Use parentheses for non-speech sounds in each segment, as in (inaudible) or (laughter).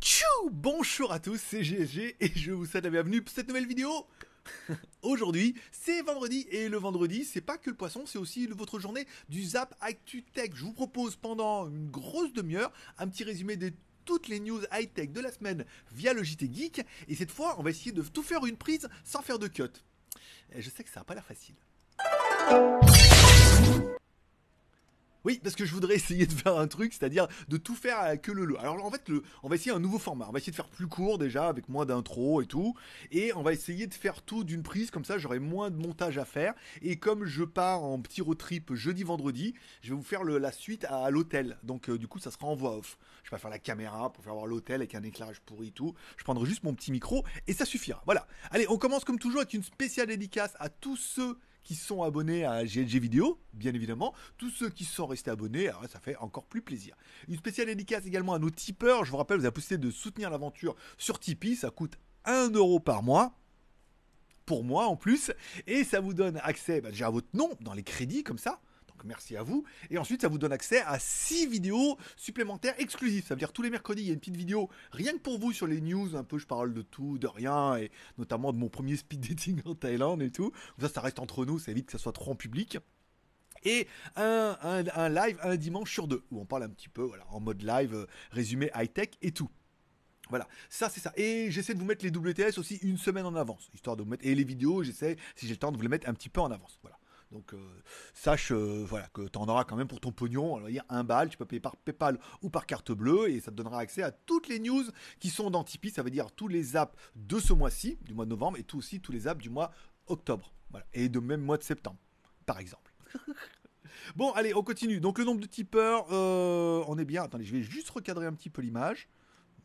Tchou Bonjour à tous, c'est GSG et je vous souhaite la bienvenue pour cette nouvelle vidéo (laughs) Aujourd'hui, c'est vendredi et le vendredi, c'est pas que le poisson, c'est aussi votre journée du Zap Actu Tech. Je vous propose pendant une grosse demi-heure un petit résumé de toutes les news high-tech de la semaine via le JT Geek et cette fois, on va essayer de tout faire une prise sans faire de cut. Eh, je sais que ça n'a pas l'air facile. Oui, parce que je voudrais essayer de faire un truc, c'est-à-dire de tout faire que le le. Alors en fait, le, on va essayer un nouveau format. On va essayer de faire plus court déjà, avec moins d'intro et tout. Et on va essayer de faire tout d'une prise, comme ça j'aurai moins de montage à faire. Et comme je pars en petit road trip jeudi, vendredi, je vais vous faire la suite à, l'hôtel. Donc euh, du coup, ça sera en voix off. Je vais pas faire la caméra pour faire voir l'hôtel avec un éclairage pourri et tout. Je prendrai juste mon petit micro et ça suffira. Voilà. Allez, on commence comme toujours avec une spéciale dédicace à tous ceux qui sont abonnés à GLG Vidéo, bien évidemment. Tous ceux qui sont restés abonnés, ah ça fait encore plus plaisir. Une spéciale dédicace également à nos tipeurs. Je vous rappelle, vous avez la de soutenir l'aventure sur Tipeee. Ça coûte 1 euro par mois pour moi en plus. Et ça vous donne accès bah, déjà à votre nom dans les crédits comme ça merci à vous. Et ensuite, ça vous donne accès à six vidéos supplémentaires exclusives. Ça veut dire tous les mercredis, il y a une petite vidéo rien que pour vous sur les news. Un peu, je parle de tout, de rien, et notamment de mon premier speed dating en Thaïlande et tout. ça, ça reste entre nous, C'est vite que ça soit trop en public et un, live un dimanche sur deux où on parle un petit peu voilà, en mode live euh, résumé high tech et tout. Voilà, ça c'est ça. Et j'essaie de vous mettre les WTS aussi une semaine en avance, histoire de vous mettre et les vidéos, j'essaie si j'ai le temps de vous les mettre un petit peu en avance. Voilà. Donc euh, sache euh, voilà, que tu en auras quand même pour ton pognon. Alors, il un bal, tu peux payer par PayPal ou par carte bleue et ça te donnera accès à toutes les news qui sont dans Tipeee. Ça veut dire tous les apps de ce mois-ci, du mois de novembre, et tout aussi tous les apps du mois octobre. Et de même mois de septembre, par exemple. (laughs) bon, allez, on continue. Donc le nombre de tipeurs, euh, on est bien. Attendez, je vais juste recadrer un petit peu l'image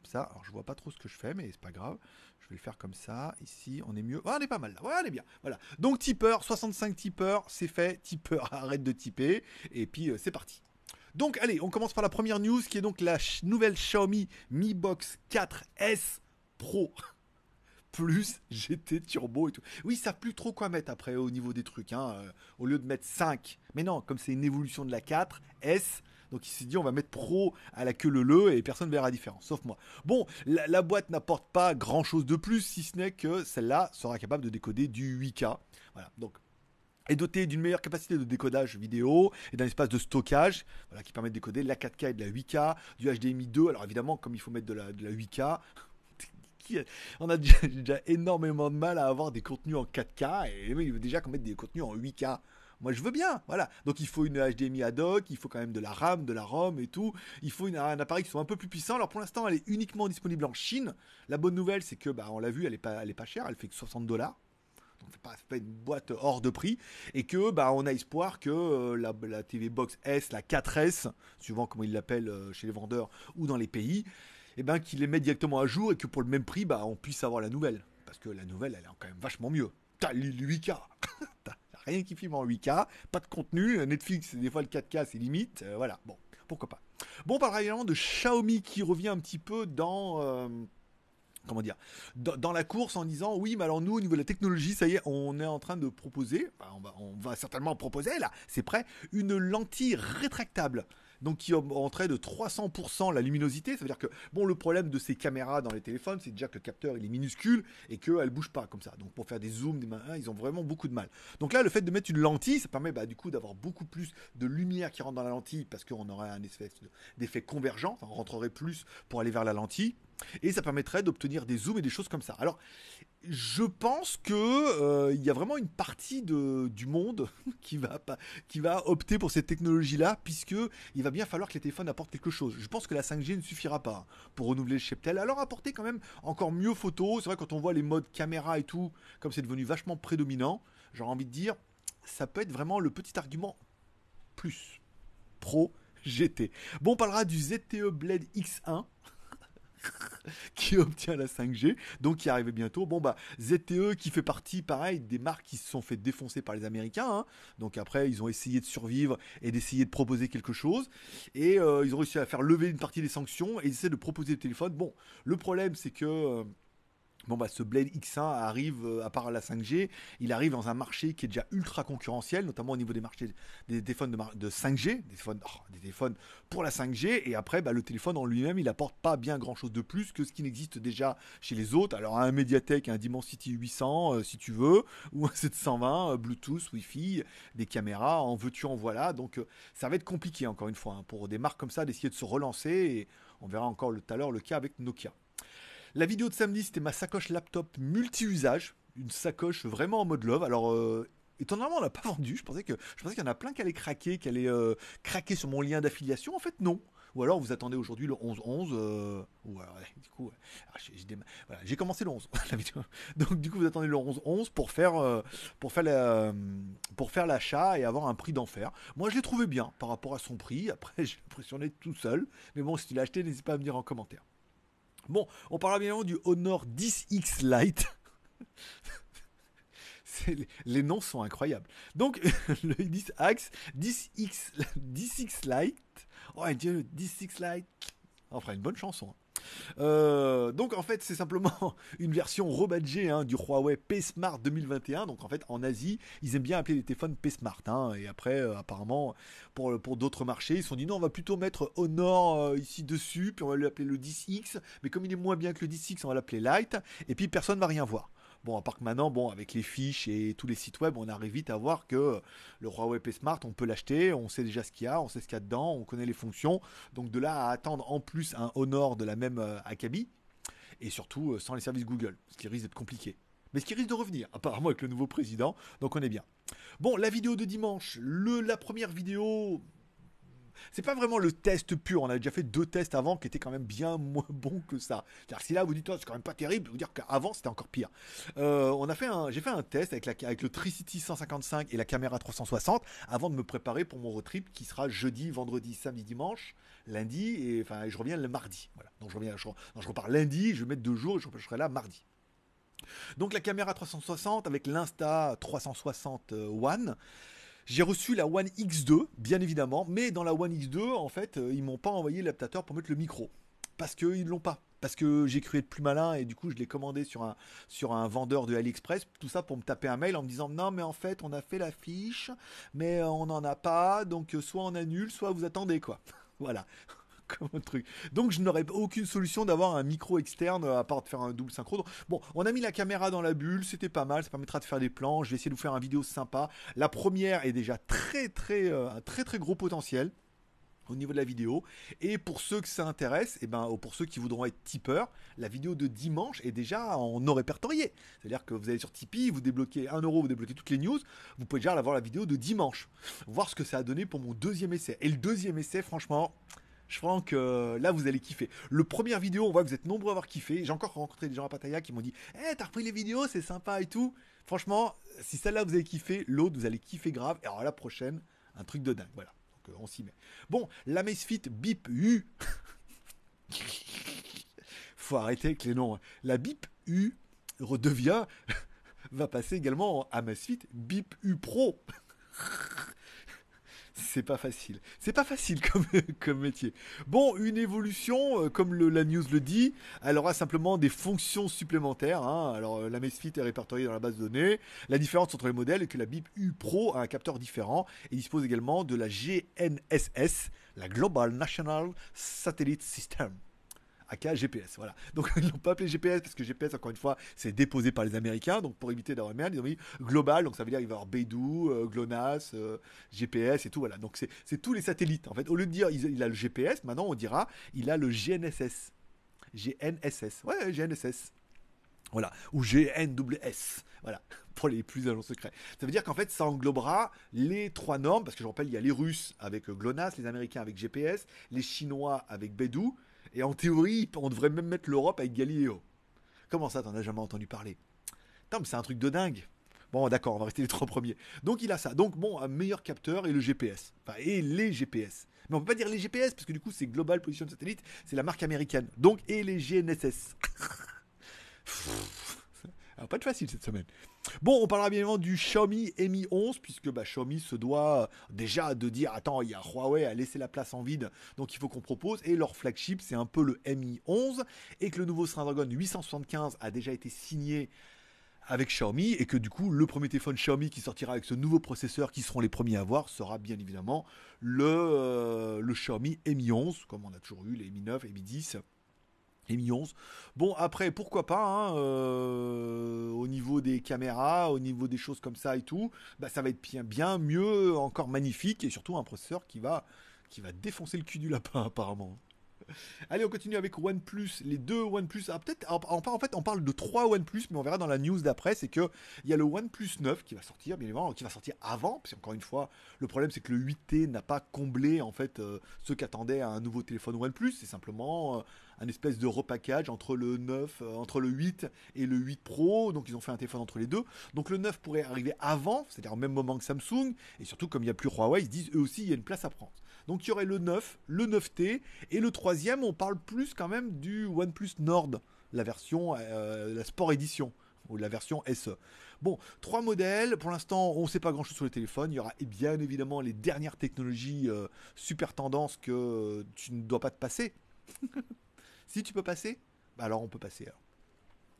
ça. Alors je vois pas trop ce que je fais, mais c'est pas grave. Je vais le faire comme ça. Ici, on est mieux. ah on est pas mal là. Ouais, on est bien. Voilà. Donc tipeur, 65 tipeurs, c'est fait. Tipeur, (laughs) arrête de typer. Et puis euh, c'est parti. Donc allez, on commence par la première news qui est donc la nouvelle Xiaomi Mi Box 4S Pro (laughs) plus GT turbo et tout. Oui, ça plus trop quoi mettre après au niveau des trucs. Hein. Euh, au lieu de mettre 5. Mais non, comme c'est une évolution de la 4S, donc il s'est dit on va mettre pro à la queue le le et personne ne verra la différence, sauf moi. Bon, la, boîte n'apporte pas grand chose de plus, si ce n'est que celle-là sera capable de décoder du 8K. Voilà, donc est doté d'une meilleure capacité de décodage vidéo et d'un espace de stockage qui permet de décoder de la 4K et de la 8K, du HDMI 2. Alors évidemment, comme il faut mettre de la, 8K, (laughs) on a déjà, énormément de mal à avoir des contenus en 4K et il veut déjà qu'on mette des contenus en 8K. Moi, je veux bien, voilà. Donc, il faut une HDMI ad hoc, il faut quand même de la RAM, de la ROM et tout. Il faut un appareil qui soit un peu plus puissant. Alors, pour l'instant, elle est uniquement disponible en Chine. La bonne nouvelle, c'est que, bah, on l'a vu, elle est pas, elle est pas chère, elle fait que 60 dollars. Donc, c'est pas, une boîte hors de prix. Et que, bah, on a espoir que euh, la, la, TV Box S, la 4S, suivant comment ils l'appellent euh, chez les vendeurs ou dans les pays, et eh ben, qu'ils les mettent directement à jour et que pour le même prix, bah, on puisse avoir la nouvelle. Parce que la nouvelle, elle est quand même vachement mieux. T'as liluica (laughs) rien qui filme en 8K, pas de contenu, Netflix, des fois le 4K, c'est limite, euh, voilà, bon, pourquoi pas. Bon, on parlera également de Xiaomi qui revient un petit peu dans... Euh, comment dire, dans, la course en disant oui, mais alors nous, au niveau de la technologie, ça y est, on est en train de proposer, on, va, certainement proposer là, c'est prêt, une lentille rétractable donc qui augmenterait de 300% la luminosité. Ça veut dire que, bon, le problème de ces caméras dans les téléphones, c'est déjà que le capteur il est minuscule et qu'elle bouge pas comme ça. Donc pour faire des zooms, ils ont vraiment beaucoup de mal. Donc là, le fait de mettre une lentille, ça permet bah, du coup d'avoir beaucoup plus de lumière qui rentre dans la lentille parce qu'on aurait un effet convergent, on rentrerait plus pour aller vers la lentille et ça permettrait d'obtenir des zooms et des choses comme ça. Alors, je pense que euh, il y a vraiment une partie du monde (laughs) qui va pas, qui va opter pour cette technologie-là, puisque il va bien falloir que les téléphones apportent quelque chose. Je pense que la 5G ne suffira pas pour renouveler le cheptel. Alors apporter quand même encore mieux photos. C'est vrai quand on voit les modes caméra et tout, comme c'est devenu vachement prédominant, j'aurais envie de dire, ça peut être vraiment le petit argument plus pro. GT. Bon, on parlera du ZTE Blade X1. (laughs) qui obtient la 5G, donc qui arrivait bientôt. Bon bah ZTE qui fait partie pareil des marques qui se sont fait défoncer par les Américains. Hein. Donc après ils ont essayé de survivre et d'essayer de proposer quelque chose et euh, ils ont réussi à faire lever une partie des sanctions et ils essaient de proposer le téléphone. Bon, le problème c'est que euh, Bon bah ce Blade X1 arrive euh, à part la 5G, il arrive dans un marché qui est déjà ultra concurrentiel, notamment au niveau des marchés des téléphones de, 5G, des téléphones, oh, pour la 5G, et après bah, le téléphone en lui-même il apporte pas bien grand chose de plus que ce qui n'existe déjà chez les autres. Alors un Mediatek, un Dimensity 800 euh, si tu veux, (laughs) ou un 720 euh, Bluetooth, Wi-Fi, des caméras, en veux-tu en voilà. Donc ça va être compliqué encore une fois hein, pour des marques comme ça d'essayer de se relancer. Et on verra encore tout à l'heure le cas avec Nokia. La vidéo de samedi, c'était ma sacoche laptop multi-usage. Une sacoche vraiment en mode love. Alors, euh, étonnamment, on l'a pas (laughs) vendu. Je pensais que je qu'il y en a plein qui allaient craquer, qui allaient euh, craquer sur mon lien d'affiliation. En fait, non. Ou alors vous attendez aujourd'hui le 11-11. Euh, ou alors, du coup, ah, j'ai commencé le 11. (laughs) Donc du coup, vous attendez le 11-11 pour faire euh, pour faire l'achat et avoir un prix d'enfer. Moi, je l'ai trouvé bien par rapport à son prix. Après, (laughs) j'ai l'impression tout seul. Mais bon, si tu l'as acheté, n'hésite pas à me dire en commentaire. Bon, on parlera bien du Honor 10X Lite. (laughs) les, noms sont incroyables. Donc, (laughs) le 10 Axe, 10X, 10X Lite. Oh, Dieu, le 10X Lite. fera une bonne chanson. Hein. Euh, donc en fait, c'est simplement (laughs) une version rebadgée hein, du Huawei P Smart 2021. Donc en fait, en Asie, ils aiment bien appeler les téléphones P Smart. Hein. et après, euh, apparemment, pour, d'autres marchés, ils se sont dit non, on va plutôt mettre Honor euh, ici dessus, puis on va lui appeler le 10X. Mais comme il est moins bien que le 10X, on va l'appeler Lite. Et puis personne ne va rien voir. Bon, à part que maintenant, bon, avec les fiches et tous les sites web, on arrive vite à voir que le Huawei P Smart, on peut l'acheter, on sait déjà ce qu'il y a, on sait ce qu'il y a dedans, on connaît les fonctions. Donc de là à attendre en plus un Honor de la même euh, Akabi. et surtout euh, sans les services Google, ce qui risque d'être compliqué mais ce qui risque de revenir, apparemment avec le nouveau président, donc on est bien. Bon, la vidéo de dimanche, le, la première vidéo c'est pas vraiment le test pur. On a déjà fait deux tests avant qui étaient quand même bien (laughs) moins bons que ça. cest si là vous dites, oh, c'est quand même pas terrible, vous dire qu'avant c'était encore pire. Euh, on a fait un, j'ai fait un test avec, avec le Tricity 155 et la caméra 360 avant de me préparer pour mon road trip qui sera jeudi, vendredi, samedi, dimanche, lundi et enfin je reviens le mardi. Donc je reviens, je repars lundi, je vais mettre deux jours, et je, je serai là mardi. Donc la caméra 360 avec l'Insta 360 One j'ai reçu la One X2, bien évidemment, mais dans la One X2, en fait, euh, ils m'ont pas envoyé l'adaptateur pour mettre le micro. Parce qu'ils ne l'ont pas. Parce que j'ai cru être plus malin et du coup, je l'ai commandé sur un, sur un vendeur de AliExpress. Tout ça pour me taper un mail en me disant Non, mais en fait, on a fait la fiche, mais on n'en a pas. Donc, euh, soit on annule, soit vous attendez, quoi. (laughs) voilà truc. Donc je n'aurais aucune solution d'avoir un micro externe euh, à part de faire un double synchro. Bon, on a mis la caméra dans la bulle, c'était pas mal, ça permettra de faire des plans. Je vais essayer de vous faire une vidéo sympa. La première est déjà très très euh, un très très gros potentiel au niveau de la vidéo. Et pour ceux que ça intéresse, et eh ben, pour ceux qui voudront être tipeurs, la vidéo de dimanche est déjà en non répertorié. C'est-à-dire que vous allez sur Tipeee, vous débloquez un euro, vous débloquez toutes les news, vous pouvez déjà avoir la vidéo de dimanche. Voir ce que ça a donné pour mon deuxième essai. Et le deuxième essai, franchement, je crois que là, vous allez kiffer. Le premier vidéo, on voit que vous êtes nombreux à avoir kiffé. J'ai encore rencontré des gens à Pattaya qui m'ont dit Eh, t'as repris les vidéos, c'est sympa et tout. Franchement, si celle-là vous avez kiffé, l'autre vous allez kiffer grave. Et alors la prochaine, un truc de dingue. Voilà. Donc euh, on s'y met. Bon, la MaceFit Bip U. (laughs) Faut arrêter avec les noms. Hein. La Bip U redevient. (laughs) va passer également à MaceFit Bip U Pro. (laughs) C'est pas facile. C'est pas facile (laughs) comme, métier. Bon, une évolution, euh, comme la news le dit, elle aura simplement des fonctions supplémentaires. Hein. Alors, euh, la Mesfit est répertoriée dans la base de données. La différence entre les modèles est que la BIP U Pro a un capteur différent et dispose également de la GNSS, la Global National Satellite System aka GPS. Voilà. Donc (laughs) ils l'ont pas appelé GPS parce que GPS, encore une fois, c'est déposé par les Américains. Donc pour éviter d'avoir merde, ils ont mis global. Donc ça veut dire qu'il va y avoir Beidou, euh, GLONASS, euh, GPS et tout. Voilà. Donc c'est tous les satellites. En fait, au lieu de dire il, a le GPS, maintenant on dira il a le GNSS. GNSS. Ouais, GNSS. Voilà. Ou GNSS. Voilà. (laughs) Pour les plus agents secrets. Ça veut dire qu'en fait, ça englobera les trois normes. Parce que je rappelle, il y a les Russes avec euh, GLONASS, les Américains avec GPS, les Chinois avec Beidou et en théorie, on devrait même mettre l'Europe avec Galileo. Comment ça, t'en as jamais entendu parler Tom, c'est un truc de dingue. Bon, d'accord, on va rester les trois premiers. Donc il a ça. Donc bon, un meilleur capteur et le GPS. Enfin, et les GPS. Mais on peut pas dire les GPS parce que du coup, c'est Global Position Satellite, c'est la marque américaine. Donc et les GNSS. (laughs) Ah, pas de facile cette semaine. Bon, on parlera bien évidemment du Xiaomi Mi 11, puisque bah, Xiaomi se doit euh, déjà de dire attends, il y a Huawei à laisser la place en vide, donc il faut qu'on propose. Et leur flagship, c'est un peu le Mi 11, et que le nouveau Snapdragon 875 a déjà été signé avec Xiaomi et que du coup le premier téléphone Xiaomi qui sortira avec ce nouveau processeur qui seront les premiers à voir sera bien évidemment le, euh, le Xiaomi Mi 11 comme on a toujours eu les Mi 9 et Mi 10 les 11. Bon, après, pourquoi pas, hein, euh, au niveau des caméras, au niveau des choses comme ça et tout, bah, ça va être bien, bien mieux, encore magnifique, et surtout un processeur qui va, qui va défoncer le cul du lapin, (laughs) apparemment. (laughs) Allez, on continue avec OnePlus, les deux OnePlus. peut-être, en, fait, on parle de trois OnePlus, mais on verra dans la news d'après, c'est que il y a le OnePlus 9 qui va sortir, bien évidemment, qui va sortir avant, parce qu'encore une fois, le problème c'est que le 8T n'a pas comblé en fait euh, ce ceux qui un nouveau téléphone OnePlus. C'est simplement euh, un espèce de repackage entre le 9, euh, entre le 8 et le 8 Pro. Donc ils ont fait un téléphone entre les deux. Donc le 9 pourrait arriver avant, c'est-à-dire au même moment que Samsung, et surtout comme il n'y a plus Huawei, ils se disent eux aussi il y a une place à prendre. Donc il y aurait le 9, le 9T, et le troisième, on parle plus quand même du OnePlus Nord, la version, euh, la Sport Edition ou la version SE. Bon, trois modèles. Pour l'instant, on ne sait pas grand-chose sur les téléphones. Il y aura eh bien évidemment les dernières technologies euh, super tendances que tu ne dois pas te passer. (laughs) si tu peux passer, bah alors on peut passer.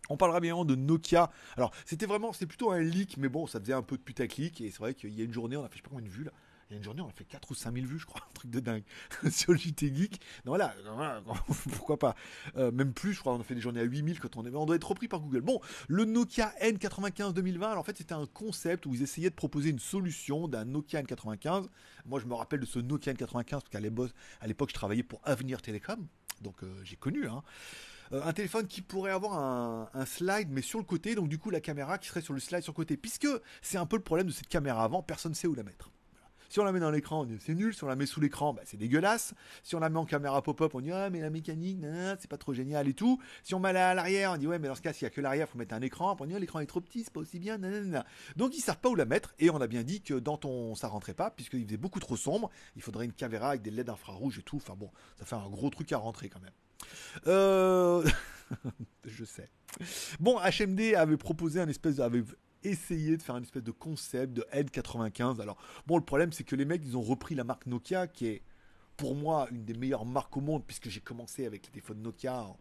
On parlera bien de Nokia. Alors, c'était vraiment, c'est plutôt un leak, mais bon, ça faisait un peu de putaclic. Et c'est vrai qu'il y a une journée, on a fait pas combien une vue là. Il y a une journée, on a fait 4 ou 5 000 vues, je crois, (laughs) un truc de dingue, (laughs) sur JT Geek. voilà, euh, (laughs) pourquoi pas. Euh, même plus, je crois, on a fait des journées à 8000 quand on est. On doit être repris par Google. Bon, le Nokia N95 2020, alors en fait, c'était un concept où ils essayaient de proposer une solution d'un Nokia N95. Moi, je me rappelle de ce Nokia N95 parce qu'à l'époque, je travaillais pour Avenir Telecom, donc euh, j'ai connu. Hein. un téléphone qui pourrait avoir un, un, slide, mais sur le côté, donc du coup, la caméra qui serait sur le slide sur le côté, puisque c'est un peu le problème de cette caméra avant, personne ne sait où la mettre. Si on la met dans l'écran, c'est nul. Si on la met sous l'écran, bah, c'est dégueulasse. Si on la met en caméra pop-up, on dit ah, mais la mécanique, c'est pas trop génial et tout. Si on met à l'arrière, on dit ouais, mais dans ce cas, s'il y a que l'arrière, faut mettre un écran. on dit oh, l'écran est trop petit, c'est pas aussi bien. Donc ils savent pas où la mettre. Et on a bien dit que dans ton, ça rentrait pas, puisqu'il faisait beaucoup trop sombre. Il faudrait une caméra avec des LED infrarouges et tout. Enfin bon, ça fait un gros truc à rentrer quand même. Euh, (laughs) je sais. Bon, HMD avait proposé un espèce de, Essayer de faire une espèce de concept de N95. Alors, bon, le problème, c'est que les mecs, ils ont repris la marque Nokia, qui est pour moi une des meilleures marques au monde, puisque j'ai commencé avec les téléphones Nokia en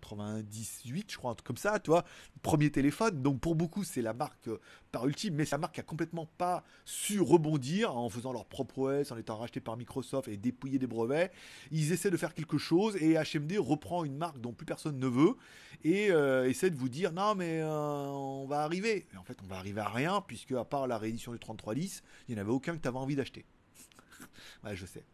98, je crois, un truc comme ça, tu vois, premier téléphone. Donc pour beaucoup, c'est la marque euh, par ultime, mais sa marque a complètement pas su rebondir en faisant leur propre OS, en étant racheté par Microsoft et dépouillé des brevets. Ils essaient de faire quelque chose et HMD reprend une marque dont plus personne ne veut et euh, essaie de vous dire non, mais euh, on va arriver. en fait, on va arriver à rien puisque, à part la réédition du 3310, il n'y en avait aucun que tu avais envie d'acheter. (laughs) ouais, je sais.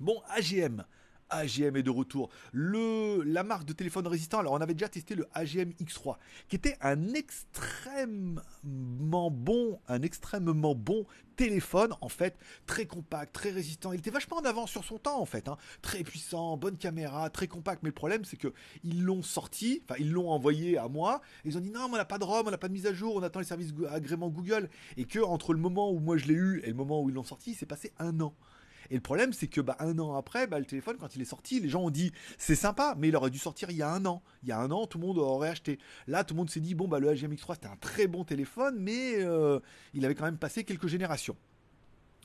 Bon, AGM, AGM est de retour. Le, la marque de téléphone résistant, alors on avait déjà testé le AGM X3, qui était un extrêmement bon, un extrêmement bon téléphone, en fait, très compact, très résistant. Il était vachement en avance sur son temps, en fait, hein. très puissant, bonne caméra, très compact. Mais le problème, c'est que ils l'ont sorti, enfin, ils l'ont envoyé à moi. ils ont dit non, mais on n'a pas de ROM, on n'a pas de mise à jour, on attend les services agréments Google. Et que entre le moment où moi je l'ai eu et le moment où ils l'ont sorti, c'est passé un an. Et le problème, c'est que bah, un an après, bah, le téléphone, quand il est sorti, les gens ont dit c'est sympa, mais il aurait dû sortir il y a un an. Il y a un an, tout le monde aurait acheté. Là, tout le monde s'est dit bon, bah, le x 3 c'était un très bon téléphone, mais euh, il avait quand même passé quelques générations.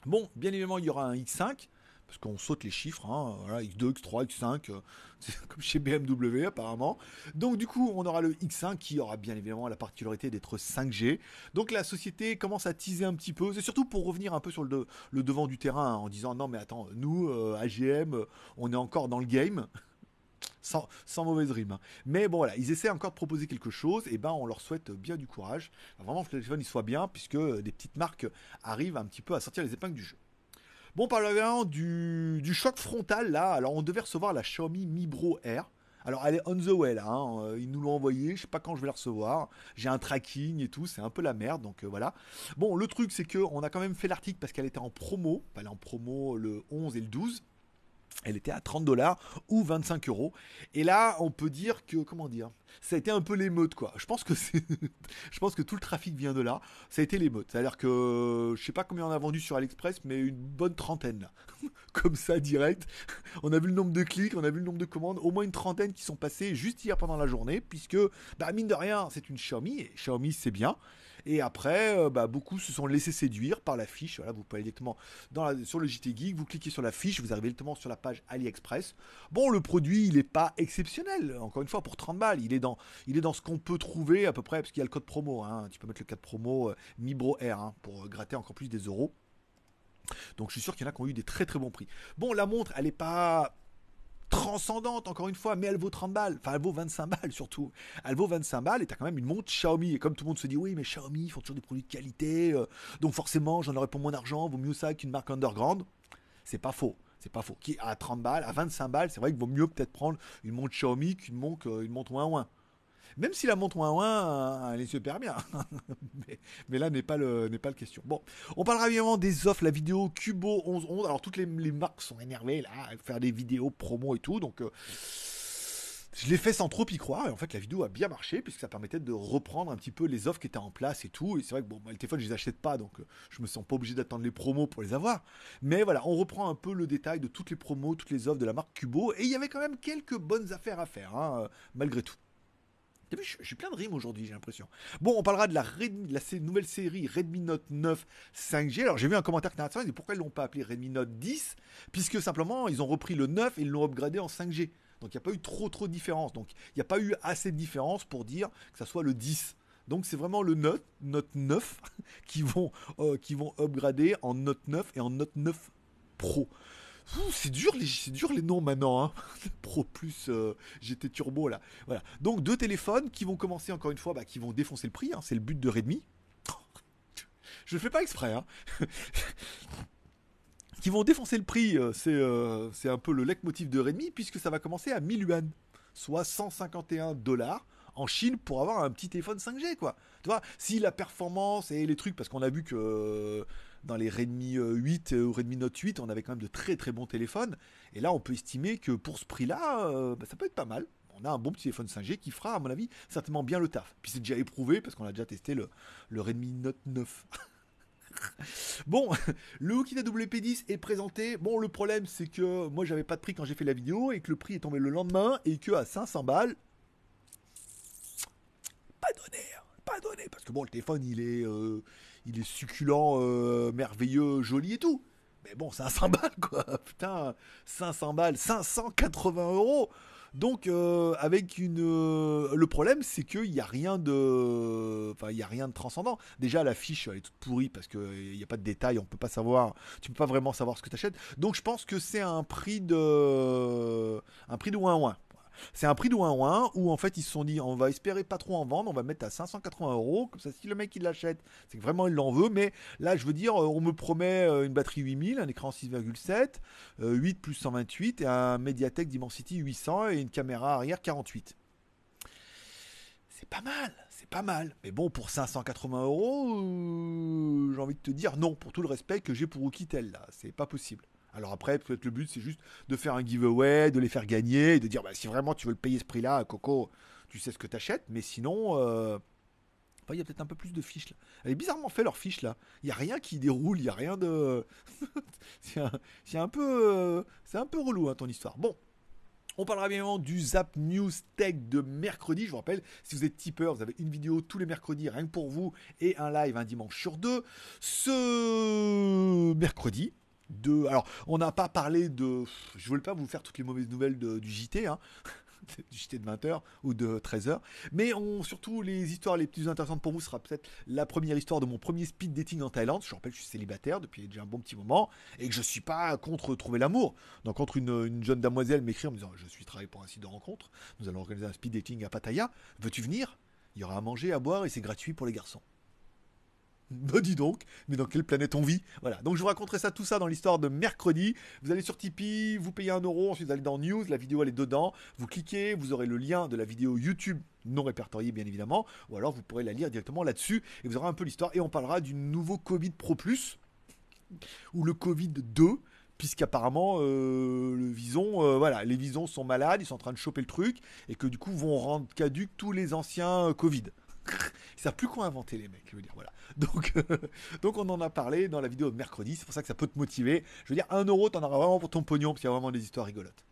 Bon, bien évidemment, il y aura un X5 parce qu'on saute les chiffres, X2, X3, X5, comme chez BMW apparemment. Donc du coup, on aura le x 1 qui aura bien évidemment la particularité d'être 5G. Donc la société commence à teaser un petit peu, c'est surtout pour revenir un peu sur le, devant du terrain hein, en disant non mais attends, nous, euh, AGM, on est encore dans le game. (laughs) Sans, mauvaise rime. Hein. Mais bon voilà, ils essaient encore de proposer quelque chose, et ben on leur souhaite bien du courage. Vraiment que le téléphone il soit bien, puisque euh, des petites marques arrivent un petit peu à sortir les épingles du jeu. Bon, parlons du, du choc frontal, là, alors on devait recevoir la Xiaomi Mi Bro Air. Alors elle est on the way là, hein. euh, ils nous l'ont envoyé, je sais pas quand je vais la recevoir. J'ai un tracking et tout, c'est un peu la merde, donc euh, voilà. Bon, le truc c'est que on a quand même fait l'article parce qu'elle était en promo, elle est en promo le 11 et le 12. Elle était à 30 dollars ou 25 euros. Et là, on peut dire que, comment dire, ça a été un peu l'émeute, quoi. Je pense que c'est, (laughs) je pense que tout le trafic vient de là. Ça a été l'émeute. C'est-à-dire que, je sais pas combien on a vendu sur AliExpress, mais une bonne trentaine, (laughs) Comme ça, direct. (laughs) On a vu le nombre de clics, on a vu le nombre de commandes. Au moins une trentaine qui sont passées juste hier pendant la journée, puisque, bah, mine de rien, c'est une Xiaomi. Et Xiaomi, c'est bien. Et après, euh, bah, beaucoup se sont laissés séduire par la fiche. Voilà, vous pouvez aller directement dans sur le JT Geek, vous cliquez sur la fiche, vous arrivez directement sur la page AliExpress. Bon, le produit, il n'est pas exceptionnel. Encore une fois, pour 30 balles, il est dans, il est dans ce qu'on peut trouver à peu près, parce qu'il y a le code promo. Hein. Tu peux mettre le code promo euh, MIBROR hein, pour euh, gratter encore plus des euros. Donc je suis sûr qu'il y en a qui ont eu des très très bons prix. Bon, la montre, elle n'est pas transcendante, encore une fois, mais elle vaut 30 balles. Enfin, elle vaut 25 balles surtout. Elle vaut 25 balles et t'as quand même une montre Xiaomi. Et comme tout le monde se dit, oui, mais Xiaomi, ils font toujours des produits de qualité. Euh, donc forcément, j'en aurais pour mon d'argent Vaut mieux ça qu'une marque underground. C'est pas faux. C'est pas faux. Qui à 30 balles, à 25 balles, c'est vrai qu'il vaut mieux peut-être prendre une montre Xiaomi qu'une montre, euh, une montre moins moins. Même si la montre 1 euh, elle est super bien. (laughs) mais, là n'est pas le n'est pas le question. Bon, on parlera évidemment des offres, la vidéo Cubo 1111. Alors toutes les, marques sont énervées là, à faire des vidéos promo et tout, donc. Euh, je l'ai fait sans trop y croire, et en fait la vidéo a bien marché, puisque ça permettait de reprendre un petit peu les offres qui étaient en place et tout. Et c'est vrai que bon, bah, le téléphone, je les achète pas, donc euh, je me sens pas obligé d'attendre les promos pour les avoir. Mais voilà, on reprend un peu le détail de toutes les promos, toutes les offres de la marque Cubo, et il y avait quand même quelques bonnes affaires à faire, hein, malgré tout je, suis plein de rimes aujourd'hui, j'ai l'impression. Bon, on parlera de la, de la nouvelle série Redmi Note 9 5G. Alors, j'ai vu un commentaire qui dit pourquoi ils l'ont pas appelé Redmi Note 10 Puisque simplement, ils ont repris le 9 et ils l'ont upgradé en 5G. Donc, il n'y a pas eu trop, trop de différence. Donc, il n'y a pas eu assez de différence pour dire que ça soit le 10. Donc c'est vraiment le Note, Note 9 (laughs) qui vont, euh, qui vont upgrader en Note 9 et en Note 9 Pro c'est dur, les, dur les noms maintenant. Hein. (laughs) Pro plus j'étais euh, GT Turbo là. Voilà. Donc deux téléphones qui vont commencer encore une fois, bah, qui vont défoncer le prix. Hein. C'est le but de Redmi. (laughs) Je fais pas exprès. Hein. (laughs) qui vont défoncer le prix, euh, euh, c'est un peu le leitmotiv de Redmi puisque ça va commencer à 1000 yuan, soit 151 dollars en Chine pour avoir un petit téléphone 5G quoi. Tu vois, si la performance et les trucs, parce qu'on a vu que dans les Redmi 8 euh, euh, ou Redmi Note 8, on avait quand même de très très bons téléphones. Et là, on peut estimer que pour ce prix-là, euh, bah, ça peut être pas mal. On a un bon petit téléphone 5G qui fera, à mon avis, certainement bien le taf. Puis c'est déjà éprouvé parce qu'on a déjà testé le, Redmi Note 9. (laughs) Bon, (laughs) le Okina WP10 est présenté. Bon, le problème c'est que moi j'avais pas de prix quand j'ai fait la vidéo et que le prix est tombé le lendemain et que à 500 balles, pas donné, hein, pas donné parce que bon le téléphone il est, il est succulent, euh, merveilleux, joli et tout. Mais bon, c'est un 500 balles quoi, (laughs) putain, 500 balles, 580 euros. Donc euh, avec une, euh, le problème c'est qu'il n'y a rien de, enfin il y a rien de transcendant. Déjà l'affiche, elle est toute pourrie parce qu'il n'y a pas de détails, on peut pas savoir, tu peux pas vraiment savoir ce que tu achètes. Donc je pense que c'est un prix de, un prix de ouin ouin c'est un prix de 1 ou 1 où en fait ils se sont dit on va espérer pas trop en vendre, on va mettre à 580 euros. Comme ça, si le mec il l'achète, c'est que vraiment il l'en veut. Mais là, je veux dire, euh, on me promet euh, une batterie 8000, un écran 6,7, 8 euh, plus 128 et un Mediatek Dimensity 800 et une caméra arrière 48 c'est pas mal, c'est pas mal. Mais bon, pour 580 euros, j'ai envie de te dire non, pour tout le respect que j'ai pour Oukitel, là, c'est pas possible. Alors après, peut-être le but, c'est juste de faire un giveaway, de les faire gagner, de dire, bah, si vraiment tu veux le payer ce prix-là, Coco, tu sais ce que t'achètes, mais sinon... Euh, il y a peut-être un peu plus de fiches là. Elle est bizarrement fait leurs fiches là. Il n'y a rien qui déroule, il n'y a rien de. (laughs) c'est un, peu. Euh, c'est un peu relou hein, ton histoire. Bon, on parlera bien évidemment du Zap News Tech de mercredi. Je vous rappelle, si vous êtes tipeur, vous avez une vidéo tous les mercredis, rien que pour vous, et un live un dimanche sur deux. Ce mercredi, alors, on n'a pas parlé de. Je voulais pas vous faire toutes les mauvaises nouvelles du JT, hein, (laughs) du JT de 20h ou de 13h. Mais surtout, les histoires les plus intéressantes pour vous sera peut-être la première histoire de mon premier speed dating en Thaïlande. Je rappelle, je suis célibataire depuis déjà un bon petit moment et que je suis pas contre trouver l'amour. Donc, contre une, jeune demoiselle m'écrire en me disant Je suis travaillé pour un site de rencontre, nous allons organiser un speed dating à Pattaya, veux-tu venir Il y aura à manger, à boire et c'est gratuit pour les garçons me (laughs) bah, dis donc, mais dans quelle planète on vit Voilà, donc je vous raconterai ça tout ça dans l'histoire de mercredi. Vous allez sur Tipeee, vous payez un euro, ensuite vous allez dans News, la vidéo elle est dedans, vous cliquez, vous aurez le lien de la vidéo YouTube non répertoriée bien évidemment, ou alors vous pourrez la lire directement là-dessus et vous aurez un peu l'histoire et on parlera du nouveau Covid Pro Plus ou le Covid 2 puisqu'apparemment euh, le vison, euh, voilà, les visons sont malades, ils sont en train de choper le truc, et que du coup vont rendre caduques tous les anciens euh, Covid. Ils savent plus quoi inventer, les mecs, je veux dire, voilà. Donc, euh, donc on en a parlé dans la vidéo mercredi, c'est pour ça que ça peut te motiver. Je veux dire, un euro, t'en auras vraiment pour ton pognon, parce qu'il y a vraiment des histoires rigolotes.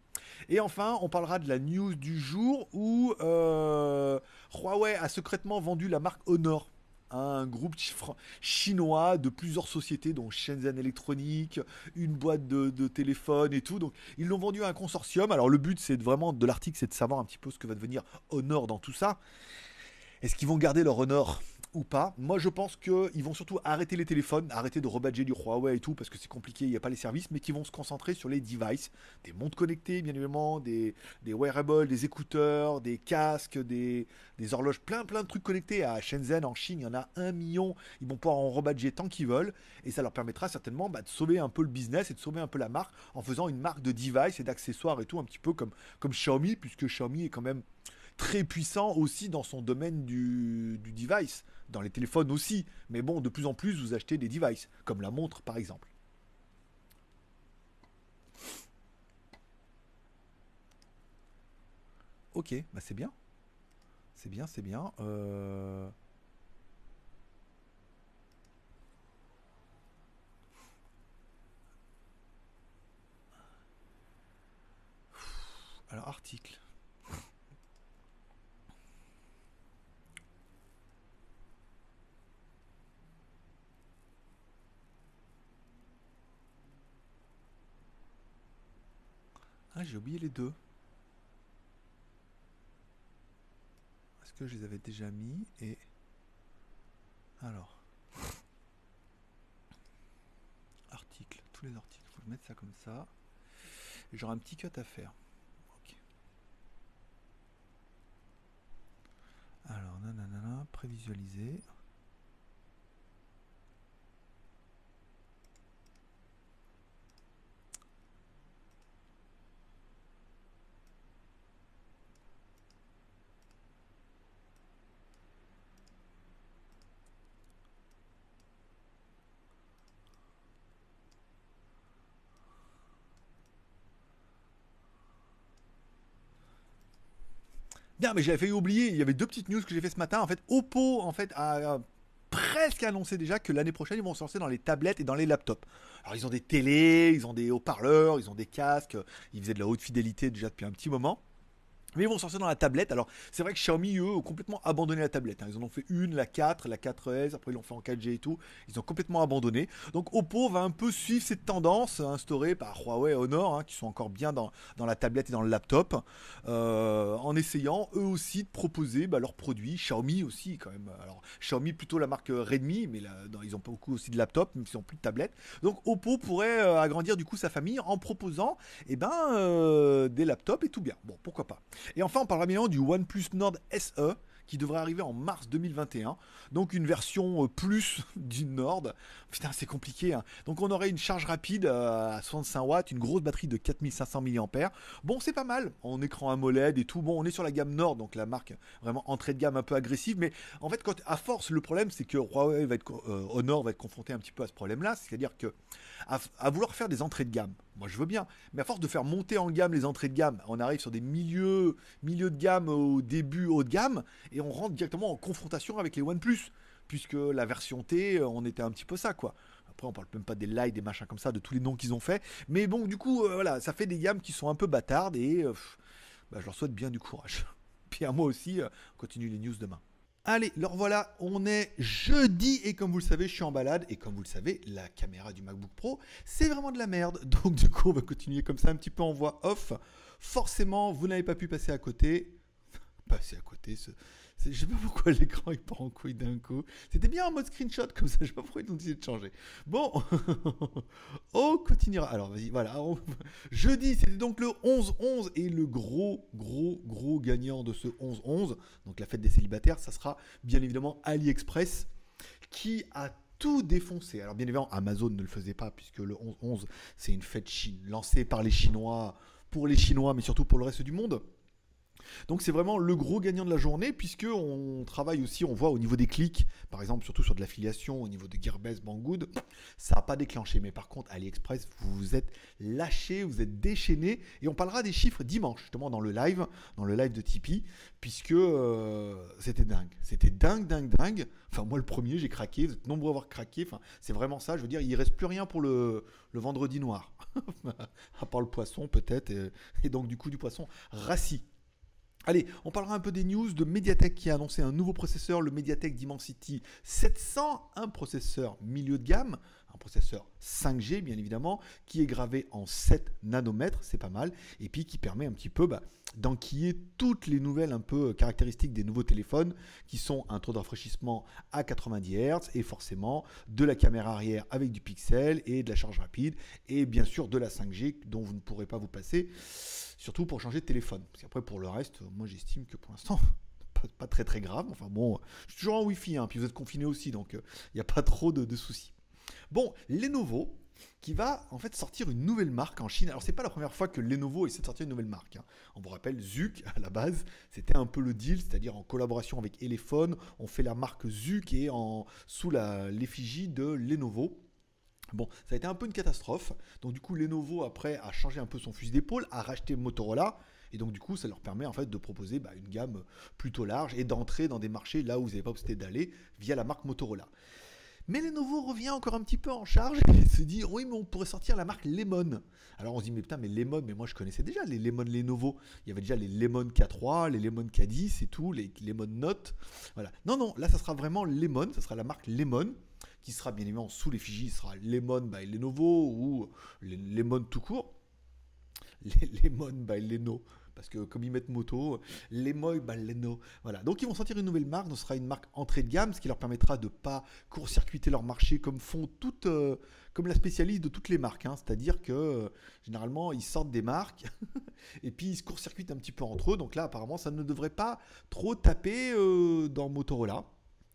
Et enfin, on parlera de la news du jour où euh, Huawei a secrètement vendu la marque Honor à un groupe chinois de plusieurs sociétés, dont Shenzhen Electronics, une boîte de, téléphone et tout. Donc, ils l'ont vendu à un consortium. Alors, le but, c'est vraiment de l'article, c'est de savoir un petit peu ce que va devenir Honor dans tout ça. Est-ce qu'ils vont garder leur honneur ou pas. Moi, je pense qu'ils vont surtout arrêter les téléphones, arrêter de rebadger du Huawei et tout, parce que c'est compliqué, il n'y a pas les services, mais qu'ils vont se concentrer sur les devices, des montres connectées, bien évidemment, des, wearables, des écouteurs, des casques, des, horloges, plein, plein de trucs connectés. À Shenzhen, en Chine, il y en a un million. Ils vont pouvoir en rebadger tant qu'ils veulent, et ça leur permettra certainement bah, de sauver un peu le business et de sauver un peu la marque en faisant une marque de device et d'accessoires et tout, un petit peu comme, comme Xiaomi, puisque Xiaomi est quand même très puissant aussi dans son domaine du, device, dans les téléphones aussi. Mais bon, de plus en plus, vous achetez des devices, comme la montre par exemple. Ok, bah c'est bien. C'est bien, c'est bien. Euh, Alors, article. Ah, j'ai oublié les deux. Est-ce que je les avais déjà mis Et... Alors... article tous les articles. Faut mettre ça comme ça. J'aurai un petit cut à faire. Alors, nanana, prévisualiser. Non, mais j'avais oublié, Il y avait deux petites news que j'ai fait ce matin. En fait, Oppo, en fait, a, presque annoncé déjà que l'année prochaine, ils vont se lancer dans les tablettes et dans les laptops. Alors, ils ont des télés, ils ont des haut-parleurs, ils ont des casques. Ils faisaient de la haute fidélité déjà depuis un petit moment. Mais ils vont sortir dans la tablette. Alors, c'est vrai que Xiaomi, eux, ont complètement abandonné la tablette. Hein. Ils en ont fait une, la 4, la 4S, après ils l'ont fait en 4G et tout. Ils ont complètement abandonné. Donc, Oppo va un peu suivre cette tendance hein, instaurée par Huawei et Honor, hein, qui sont encore bien dans, dans, la tablette et dans le laptop, euh, en essayant eux aussi de proposer bah, leurs produits. Xiaomi aussi, quand même. Alors, Xiaomi, plutôt la marque euh, Redmi, mais ils ont pas beaucoup aussi de laptop, même s'ils n'ont plus de tablette. Donc, Oppo pourrait euh, agrandir du coup sa famille en proposant et eh ben, des laptops et tout bien. Bon, pourquoi pas. Et enfin, on parlera bien du OnePlus Nord SE qui devrait arriver en mars 2021. Donc une version euh, plus (laughs) du Nord. Putain, c'est compliqué. Hein. Donc on aurait une charge rapide euh, à 65 watts, une grosse batterie de 4500 mAh. Bon, c'est pas mal. En écran AMOLED et tout. Bon, on est sur la gamme Nord, donc la marque vraiment entrée de gamme un peu agressive. Mais en fait, à force, le problème, c'est que Huawei va être, euh, Honor va être confronté un petit peu à ce problème-là. C'est-à-dire que à vouloir faire des entrées de gamme, moi je veux bien. Mais à force de faire monter en gamme les entrées de gamme, on arrive sur des milieux, milieux de gamme au début haut de gamme, et on rentre directement en confrontation avec les OnePlus, puisque la version T, euh, on était un petit peu ça, quoi. Après, on parle même pas des likes, des machins comme ça, de tous les noms qu'ils ont fait. Mais bon, du coup, euh, voilà, ça fait des gammes qui sont un peu bâtardes, et euh, bah, je leur souhaite bien du courage. (laughs) Puis à moi aussi, on continue les news demain. Allez, alors voilà, on est jeudi et comme vous le savez, je suis en balade et comme vous le savez, la caméra du MacBook Pro, c'est vraiment de la merde. (laughs) Donc du coup, on va continuer comme ça un petit peu en voix off. Forcément, vous n'avez pas pu passer à côté. (laughs) Passer à côté, ce, je ne sais pas pourquoi (laughs) l'écran est pas en couille d'un coup. C'était bien en mode screenshot comme ça, je ne sais pas pourquoi ils ont décidé de changer. Bon, (laughs) on continuera. Alors vas-y, voilà. (laughs) Jeudi, c'était donc le 11-11 et le gros, gros, gros gagnant de ce 11-11, donc la fête des célibataires, ça sera bien évidemment AliExpress qui a tout défoncé. Alors bien évidemment, Amazon ne le faisait pas puisque le 11-11, c'est une fête chine, lancée par les Chinois, pour les Chinois, mais surtout pour le reste du monde. Donc c'est vraiment le gros gagnant de la journée puisque on travaille aussi, on voit au niveau des clics, par exemple surtout sur de l'affiliation, au niveau de Gearbest, Banggood, ça n'a pas déclenché. Mais par contre AliExpress, vous vous êtes lâché, vous êtes déchaîné et on parlera des chiffres dimanche justement dans le live, dans le live de Tipeee, puisque euh, c'était dingue, c'était dingue, dingue, dingue. Enfin moi le premier j'ai craqué, vous êtes nombreux à avoir craqué. Enfin c'est vraiment ça, je veux dire il reste plus rien pour le, vendredi noir, (laughs) à part le poisson peut-être et, et donc du coup du poisson rassis. Allez, on parlera un peu des news de Mediatek qui a annoncé un nouveau processeur, le Mediatek Dimensity 700, un processeur milieu de gamme, un processeur 5G bien évidemment, qui est gravé en 7 nanomètres, c'est pas mal, et puis qui permet un petit peu bah, d'enquiller toutes les nouvelles un peu euh, caractéristiques des nouveaux téléphones, qui sont un taux de rafraîchissement à 90 Hz, et forcément de la caméra arrière avec du pixel, et de la charge rapide, et bien sûr de la 5G dont vous ne pourrez pas vous passer surtout pour changer de téléphone. Parce qu'après, pour le reste, euh, moi j'estime que pour l'instant, (laughs) pas, très très grave. Enfin bon, euh, je suis toujours en Wi-Fi, hein, puis vous êtes confiné aussi, donc euh, il n'y a pas trop de, soucis. Bon, Lenovo, qui va en fait sortir une nouvelle marque en Chine. Alors c'est pas la première fois que Lenovo essaie de sortir une nouvelle marque. Hein. On vous rappelle, Zuc (laughs) à la base, c'était un peu le deal, c'est-à-dire en collaboration avec Elephone, on fait la marque Zuc et en, sous l'effigie de Lenovo. Bon, ça a été un peu une catastrophe. Donc du coup, Lenovo après a changé un peu son fusil d'épaule, a racheté Motorola. Et donc du coup, ça leur permet en fait de proposer bah, une gamme plutôt large et d'entrer dans des marchés là où vous n'avez pas opté d'aller via la marque Motorola. Mais Lenovo revient encore un petit peu en charge et se dit oui mais on pourrait sortir la marque Lemon. Alors on se dit mais putain mais Lemon mais moi je connaissais déjà les Lemon Lenovo. Il y avait déjà les Lemon K3, les Lemon K10 et tout, les Lemon Note. Voilà. Non non là ça sera vraiment Lemon, ça sera la marque Lemon qui sera bien évidemment sous l'effigie, il sera Lemon by Lenovo ou euh, Lemon tout court. (laughs) Lemon by Leno, parce que comme ils mettent moto, euh, Lemoy by Leno. Voilà, donc ils vont sortir une nouvelle marque, ce sera une marque entrée de gamme, ce qui leur permettra de ne pas court-circuiter leur marché comme font toutes, euh, comme la spécialiste de toutes les marques. Hein. C'est-à-dire que généralement ils sortent des marques (laughs) et puis ils se court-circuitent un petit peu entre eux. Donc là, apparemment, ça ne devrait pas trop taper dans Motorola.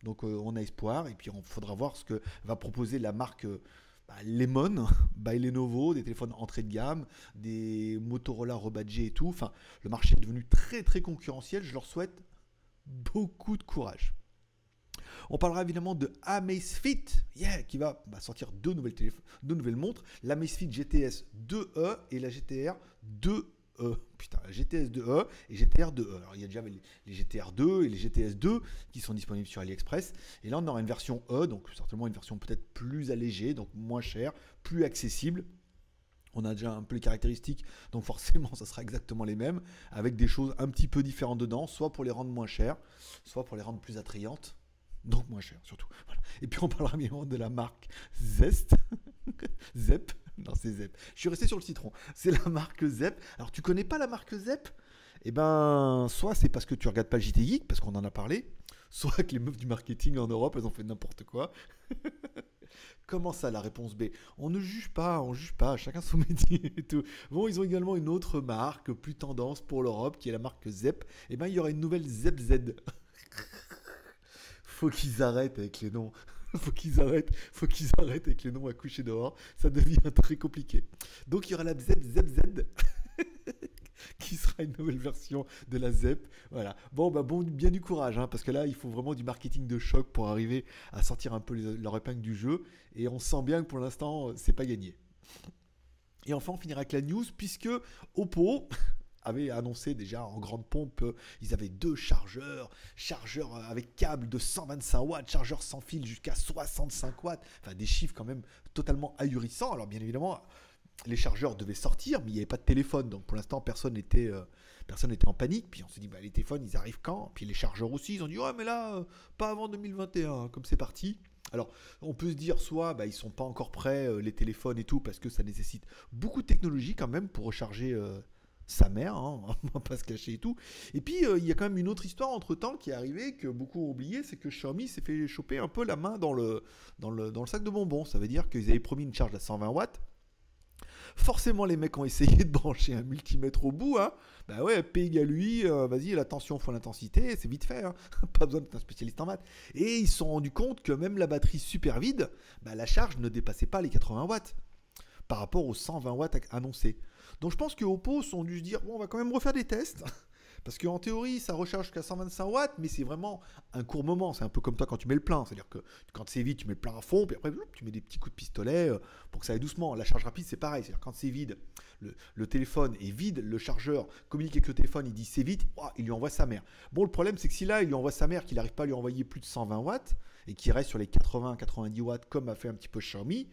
Donc euh, on a espoir. Et puis on faudra voir ce que va proposer la marque. Euh, bah, Lemon, (laughs) by Lenovo, des téléphones entrée de gamme, des Motorola rebadgés et tout. Enfin, le marché est devenu très très concurrentiel. Je leur souhaite beaucoup de courage. On parlera évidemment de Amazfit, qui va bah, sortir deux nouvelles, deux nouvelles montres, l'Amazfit GTS 2E et la GTR 2 E. Putain, GTS 2E et GTR 2E. Alors il y a déjà les GTR 2 et les GTS 2 qui sont disponibles sur AliExpress. Et là on aura une version E, donc certainement une version peut-être plus allégée, donc moins chère, plus accessible. On a déjà un peu les caractéristiques, donc forcément (laughs) ça sera exactement les mêmes, avec des choses un petit peu différentes dedans, soit pour les rendre moins chères, soit pour les rendre plus attrayantes donc moins chères surtout. (laughs) Et puis on parlera bien de la marque Zest, (laughs) Zep, (laughs) non, c'est Zep. Je suis resté sur le citron. (laughs) C'est la marque Zep. Alors, tu connais pas la marque Zep Eh ben, soit c'est parce que tu regardes pas le JT Geek, parce qu'on en a parlé, (laughs) soit que les meufs du marketing en Europe, elles ont fait n'importe quoi. Comment ça, la réponse B On ne juge pas, on ne juge pas, chacun son métier et tout. Bon, ils ont également une autre marque plus tendance pour l'Europe, qui est la marque Zep. Eh ben, il y aura une nouvelle Zep Z. Faut qu'ils arrêtent avec les noms. (laughs) faut qu'ils arrêtent, faut qu'ils arrêtent avec les noms à coucher dehors, ça devient très compliqué. Donc il y aura la ZZZ (laughs) qui sera une nouvelle version de la ZEP. Voilà. Bon, bah bon, bien du courage, hein, parce que là, il faut vraiment du marketing de choc pour arriver à sortir un peu la leur du jeu. Et on sent bien que pour l'instant, c'est pas gagné. Et enfin, on finira avec la news, puisque Oppo, (laughs) avait annoncé déjà en grande pompe euh, ils avaient deux chargeurs, chargeurs euh, avec câble de 125 watts, chargeurs sans fil jusqu'à 65 watts, enfin des chiffres quand même totalement ahurissants. Alors bien évidemment, les chargeurs devaient sortir, mais il n'y avait pas de téléphone, donc pour l'instant personne n'était euh, personne n'était en panique. Puis on se dit bah, les téléphones ils arrivent quand Puis les chargeurs aussi ils ont dit ouais mais là pas avant 2021, hein, comme c'est parti. Alors, on peut se dire soit bah, ils sont pas encore prêts, les téléphones et tout, parce que ça nécessite beaucoup de technologie quand même pour recharger sa mère, hein, (laughs) on va pas se cacher et tout. Et puis euh, il y a quand même une autre histoire entre temps qui est arrivée que beaucoup ont oublié, c'est que Xiaomi s'est fait choper un peu la main dans le, dans le, sac de bonbons. Ça veut dire qu'ils avaient promis une charge à 120 watts. Forcément, les mecs ont (laughs) essayé de brancher un multimètre au bout. Hein. Bah ouais, P égale lui, euh, vas-y, la tension fois l'intensité, c'est vite fait. Hein. (laughs) Pas besoin d'être un spécialiste en maths. Et ils se sont rendus compte que même la batterie super vide, bah, la charge ne dépassait pas les 80 watts par rapport aux 120 watts annoncés. Donc je pense que Oppo sont dû se dire on va quand même refaire des tests. (laughs) Parce qu'en théorie, ça recharge qu'à 125 watts, mais c'est vraiment un court moment. C'est un peu comme toi quand tu mets le plein. C'est-à-dire que quand c'est vide, tu mets le plein à fond, puis après, tu mets des petits coups de pistolet euh, pour que ça aille doucement. La charge rapide, c'est pareil. C'est-à-dire quand c'est vide, le, téléphone est vide, le chargeur communique avec le téléphone, il dit c'est vite, il lui envoie sa mère. Bon, le problème, c'est que si là, il lui envoie sa mère, qu'il n'arrive pas à lui envoyer plus de 120 watts, et qu'il reste sur les 80-90 watts, comme a fait un petit peu Xiaomi,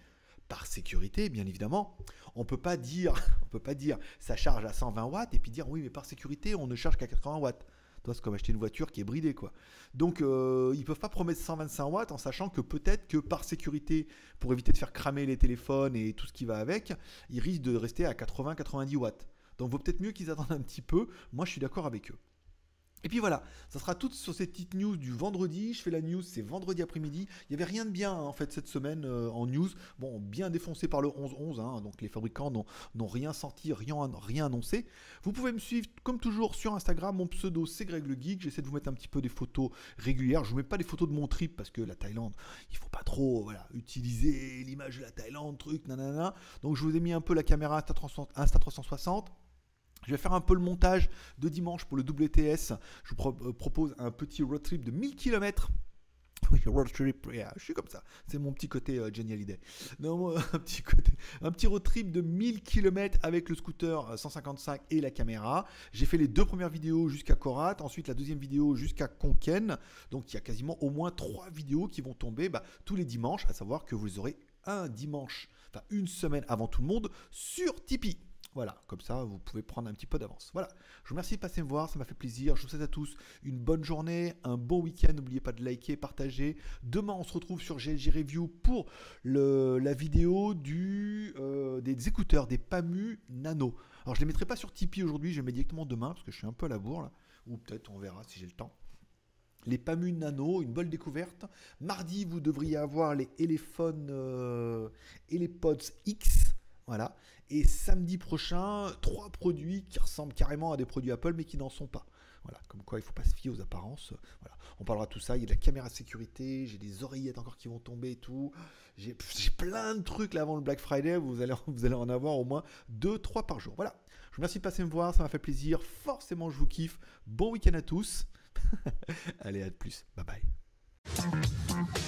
par sécurité, bien évidemment, on peut pas dire, (laughs) on peut pas dire ça charge à 120 watts et puis dire oui mais par sécurité on ne charge qu'à 80 watts. Toi, c'est comme acheter une voiture qui est bridée, quoi. Donc, euh, ils peuvent pas promettre 125 watts en sachant que peut-être que par sécurité, pour éviter de faire cramer les téléphones et tout ce qui va avec, ils risquent de rester à 80-90 watts. Donc, vaut peut-être mieux qu'ils attendent un petit peu. Moi, je suis d'accord avec eux. Et puis voilà, ça sera tout sur cette petite news du vendredi. Je fais la news, c'est vendredi après-midi. Il n'y avait rien de bien hein, en fait cette semaine euh, en news. Bon, bien défoncé par le 11-11, hein, donc les fabricants n'ont rien senti, rien, rien annoncé. Vous pouvez me suivre comme toujours sur Instagram. Mon pseudo c'est Greg le Geek. J'essaie de vous mettre un petit peu des photos régulières. Je ne mets pas des photos de mon trip parce que la Thaïlande, il faut pas trop voilà, utiliser l'image de la Thaïlande, truc, nanana. Donc je vous ai mis un peu la caméra Insta360. Je vais faire un peu le montage de dimanche pour le WTS. Je vous euh, propose un petit road trip de 1000 km. road trip, je suis comme ça. C'est mon petit côté euh, Johnny Non, (laughs) un petit côté, un petit road trip de 1000 km avec le scooter 155 euh, et la caméra. J'ai fait les deux premières vidéos jusqu'à Korat, ensuite la deuxième vidéo jusqu'à Konken. Donc il y a quasiment au moins trois vidéos qui vont tomber bah, tous les dimanches, à savoir que vous aurez un dimanche, enfin une semaine avant tout le monde sur Tipeee. Voilà, comme ça, vous pouvez prendre un petit peu d'avance. Voilà, je vous remercie de passer me voir, ça m'a fait plaisir. Je vous souhaite à tous une bonne journée, un bon week-end. N'oubliez pas de liker, partager. Demain, on se retrouve sur GLG Review pour le, la vidéo du, euh, des écouteurs, des PAMU Nano. Alors, je ne les mettrai pas sur Tipeee aujourd'hui, je les mets directement demain parce que je suis un peu à la bourre là. Ou peut-être on verra si j'ai le temps les PAMU Nano, une bonne découverte. Mardi, vous devriez avoir les téléphones et euh, les pods X. Voilà. Et samedi prochain, trois produits qui ressemblent carrément à des produits Apple mais qui n'en sont pas. Voilà, comme quoi il ne faut pas se fier aux apparences. Voilà. On parlera tout ça. Il y a de la caméra de sécurité, j'ai des oreillettes encore qui vont tomber et tout. J'ai plein de trucs là avant le Black Friday. Vous allez, (laughs) vous allez en avoir au moins deux, trois par jour. Voilà. Je vous remercie de passer me voir. Ça m'a fait plaisir. Forcément, je vous kiffe. Bon week-end à tous. (laughs) allez, à de plus. Bye bye.